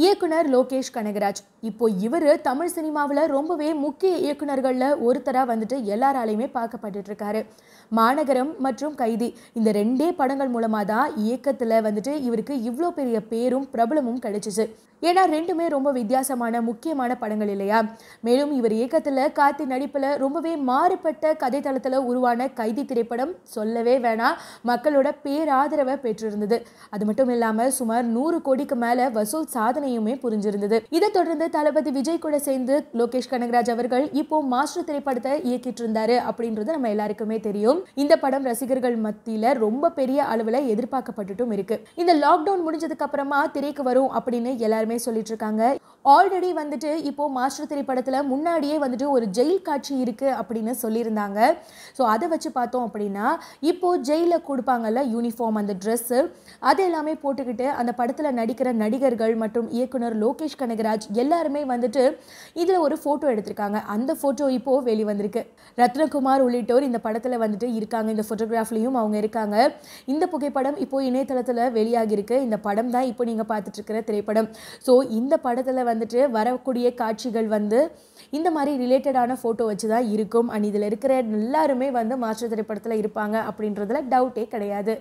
இயக்குனர் லோகேஷ் கனகராஜ் இப்போ இவர் தமிழ் சினிமாவில் ரொம்பவே முக்கிய இயக்குனர்களில் ஒருத்தராக வந்துட்டு எல்லாராலையுமே பார்க்கப்பட்டு இருக்காரு மாநகரம் மற்றும் கைதி இந்த ரெண்டே படங்கள் மூலமாக தான் இயக்கத்தில் வந்துட்டு இவருக்கு இவ்வளோ பெரிய பேரும் பிரபலமும் கிடைச்சிச்சு ஏன்னா ரெண்டுமே ரொம்ப வித்தியாசமான முக்கியமான படங்கள் இல்லையா மேலும் இவர் இயக்கத்தில் கார்த்தி நடிப்பில் ரொம்பவே மாறுபட்ட கதைத்தளத்தில் உருவான கைதி திரைப்படம் சொல்லவே வேணாம் மக்களோட பேராதரவை பெற்றிருந்தது அது மட்டும் இல்லாமல் சுமார் நூறு கோடிக்கு மேலே வசூல் சாதனை சாதனையுமே புரிஞ்சிருந்தது இதை தொடர்ந்து தளபதி விஜய் கூட சேர்ந்து லோகேஷ் கனகராஜ் அவர்கள் இப்போ மாஸ்டர் திரைப்படத்தை இயக்கிட்டு இருந்தாரு அப்படின்றது நம்ம எல்லாருக்குமே தெரியும் இந்த படம் ரசிகர்கள் மத்தியில ரொம்ப பெரிய அளவுல எதிர்பார்க்கப்பட்டுட்டும் இருக்கு இந்த லாக்டவுன் முடிஞ்சதுக்கு அப்புறமா திரைக்கு வரும் அப்படின்னு எல்லாருமே சொல்லிட்டு இருக்காங்க ஆல்ரெடி வந்துட்டு இப்போ மாஸ்டர் திரைப்படத்துல முன்னாடியே வந்துட்டு ஒரு ஜெயில் காட்சி இருக்கு அப்படின்னு சொல்லியிருந்தாங்க ஸோ அதை வச்சு பார்த்தோம் அப்படின்னா இப்போ ஜெயில கொடுப்பாங்கல்ல யூனிஃபார்ம் அந்த ட்ரெஸ்ஸு அது எல்லாமே போட்டுக்கிட்டு அந்த படத்தில் நடிக்கிற நடிகர்கள் மற்றும் இயக்குனர் லோகேஷ் கனகராஜ் எல்லாருமே வந்துட்டு இதில் ஒரு ஃபோட்டோ எடுத்திருக்காங்க அந்த ஃபோட்டோ இப்போது வெளிவந்திருக்கு ரத்னகுமார் உள்ளிட்டோர் இந்த படத்தில் வந்துட்டு இருக்காங்க இந்த ஃபோட்டோகிராஃப்லேயும் அவங்க இருக்காங்க இந்த புகைப்படம் இப்போது இணையதளத்தில் வெளியாகியிருக்கு இந்த படம் தான் இப்போ நீங்கள் பார்த்துட்ருக்கிற திரைப்படம் ஸோ இந்த படத்தில் வந்துட்டு வரக்கூடிய காட்சிகள் வந்து இந்த மாதிரி ரிலேட்டடான ஃபோட்டோ வச்சு தான் இருக்கும் அண்ட் இதில் இருக்கிற எல்லாருமே வந்து மாஸ்டர் திரைப்படத்தில் இருப்பாங்க அப்படின்றதுல டவுட்டே கிடையாது